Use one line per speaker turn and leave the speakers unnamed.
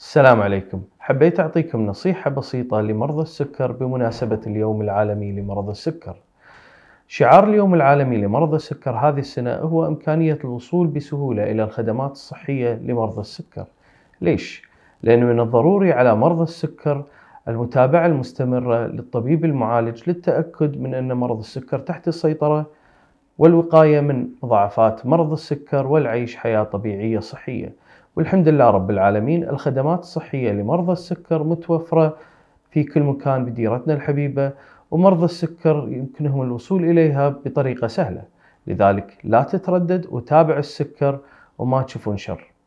السلام عليكم حبيت أعطيكم نصيحة بسيطة لمرضى السكر بمناسبة اليوم العالمي لمرضى السكر شعار اليوم العالمي لمرضى السكر هذه السنة هو إمكانية الوصول بسهولة إلى الخدمات الصحية لمرضى السكر ليش؟ لأن من الضروري على مرضى السكر المتابعة المستمرة للطبيب المعالج للتأكد من أن مرض السكر تحت السيطرة والوقاية من مضاعفات مرض السكر والعيش حياة طبيعية صحية والحمد لله رب العالمين الخدمات الصحية لمرضى السكر متوفرة في كل مكان بديرتنا الحبيبة ومرضى السكر يمكنهم الوصول إليها بطريقة سهلة لذلك لا تتردد وتابع السكر وما تشوفون شر